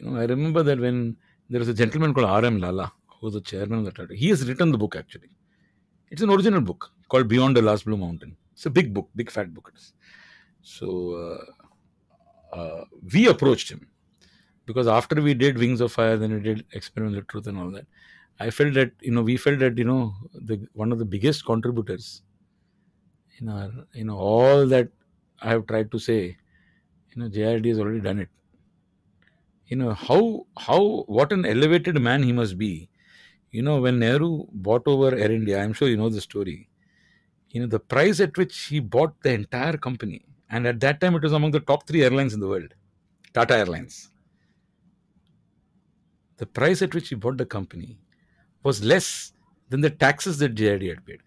you know, I remember that when there was a gentleman called R.M. Lala, who was the chairman of the Tata. He has written the book actually. It's an original book called Beyond the Last Blue Mountain. It's a big book, big fat book. So uh, uh, we approached him because after we did Wings of Fire, then we did Experiment with Truth and all that. I felt that you know we felt that you know the one of the biggest contributors in our you know all that I have tried to say, you know JRD has already done it you know how how what an elevated man he must be you know when nehru bought over air india i'm sure you know the story you know the price at which he bought the entire company and at that time it was among the top 3 airlines in the world tata airlines the price at which he bought the company was less than the taxes that JRD had paid.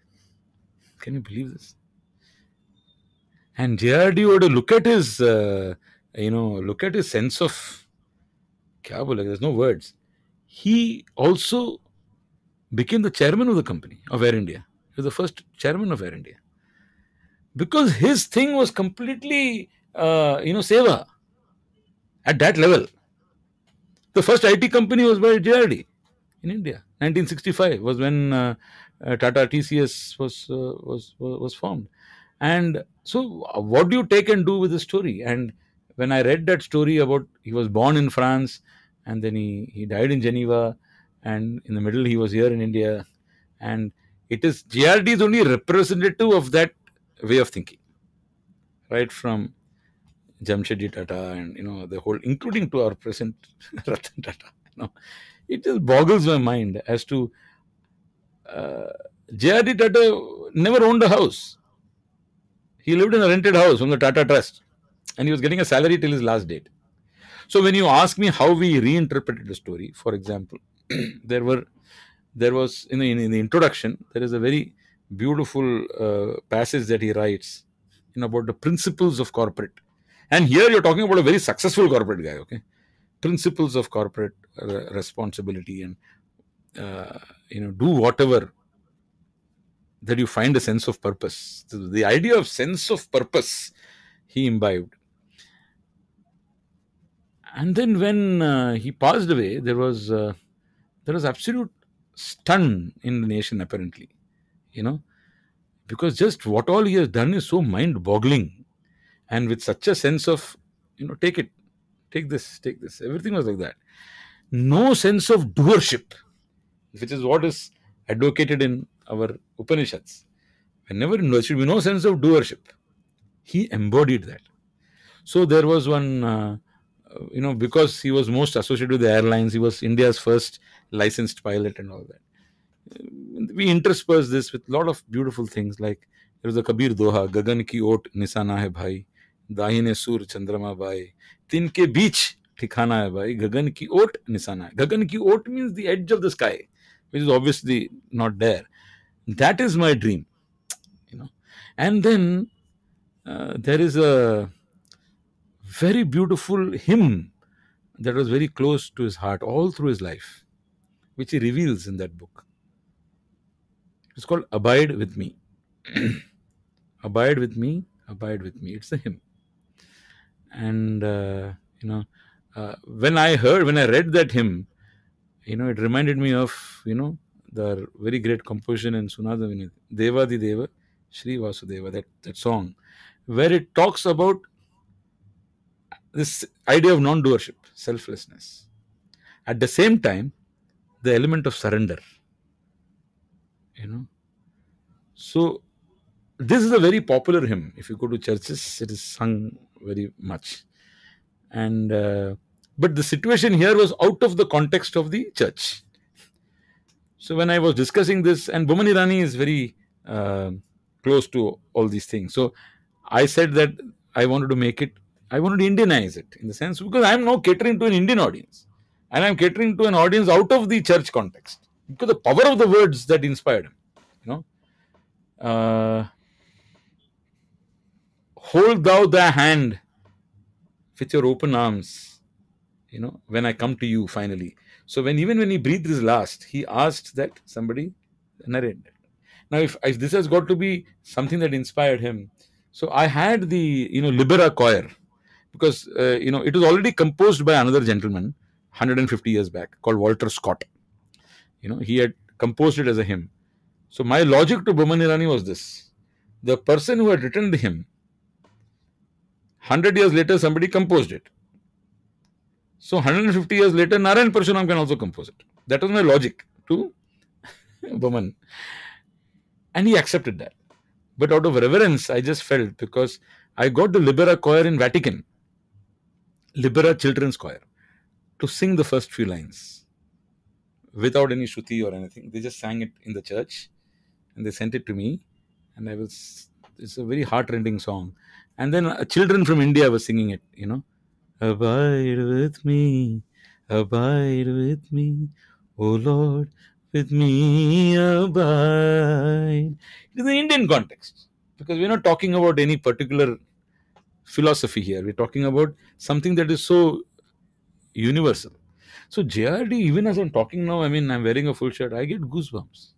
Can you believe this? And JRD would look at his, uh, you know, look at his sense of kya bolega, there's no words. He also became the chairman of the company of Air India. He was the first chairman of Air India. Because his thing was completely, uh, you know, seva at that level. The first IT company was by JRD in India. 1965 was when uh, uh, Tata TCS was, was was was formed. And so, what do you take and do with the story? And when I read that story about he was born in France and then he, he died in Geneva and in the middle he was here in India. And it is JRD is only representative of that way of thinking, right? From Jamshedji Tata and you know the whole, including to our present Ratan Tata. You know, it just boggles my mind as to uh, JRD Tata never owned a house. He lived in a rented house from the Tata Trust and he was getting a salary till his last date. So when you ask me how we reinterpreted the story, for example, there were there was in the, in the, introduction there is a very beautiful uh, passage that he writes in about the principles of corporate, and here you're talking about a very successful corporate guy, okay? Principles of corporate uh, responsibility and uh, you know do whatever that you find a sense of purpose. the idea of sense of purpose he imbibed and then when uh, he passed away, there was uh, there was absolute stun in the nation, apparently, you know, because just what all he has done is so mind-boggling, and with such a sense of, you know, take it, take this, take this. Everything was like that. No sense of doership, which is what is advocated in our Upanishads. Whenever there should be no sense of doership, he embodied that. So there was one uh, you know, because he was most associated with the airlines, he was India's first licensed pilot and all that. We interspersed this with a lot of beautiful things like there was a Kabir Doha, Gagan ki oot Nisana hai bhai, Dahine Sur Chandrama bhai, Tinke Beach Tikhana hai bhai, Gagan ki oot Nisana. Gagan ki oot means the edge of the sky, which is obviously not there. That is my dream, you know. And then uh, there is a very beautiful hymn that was very close to his heart all through his life, which he reveals in that book. It's called Abide with Me. abide with Me, Abide with Me. It's a hymn. And, uh, you know, uh, when I heard, when I read that hymn, you know, it reminded me of, you know, the very great composition in Sunada Vinay, Deva Di Deva, Sri Vasudeva, that, that song, where it talks about this idea of non doership, selflessness. At the same time, the element of surrender. You know, so this is a very popular hymn. If you go to churches, it is sung very much. And uh, but the situation here was out of the context of the church. So when I was discussing this, and Bhuman Rani is very uh, close to all these things, so I said that I wanted to make it I want to Indianize it in the sense because I'm now catering to an Indian audience and I'm catering to an audience out of the church context because the power of the words that inspired him, you know. Uh, hold thou thy hand with your open arms, you know, when I come to you finally. So when even when he breathed his last, he asked that somebody narrate Now, if, if this has got to be something that inspired him, so I had the you know Libera Choir because uh, you know it was already composed by another gentleman 150 years back called Walter Scott. You know he had composed it as a hymn. So my logic to Brahman Irani was this: the person who had written the hymn, 100 years later somebody composed it. So 150 years later, Narayan Parashuram can also compose it. That was my logic to Brahman, and he accepted that. But out of reverence, I just felt because I got the Libera Choir in Vatican Libera Children's Choir to sing the first few lines without any shruti or anything. They just sang it in the church and they sent it to me. And I was, it's a very heartrending song. And then uh, children from India were singing it, you know. Abide with me, abide with me, O Lord, with me abide. It is an Indian context because we're not talking about any particular philosophy here. We're talking about something that is so universal. So JRD, even as I'm talking now, I mean, I'm wearing a full shirt, I get goosebumps.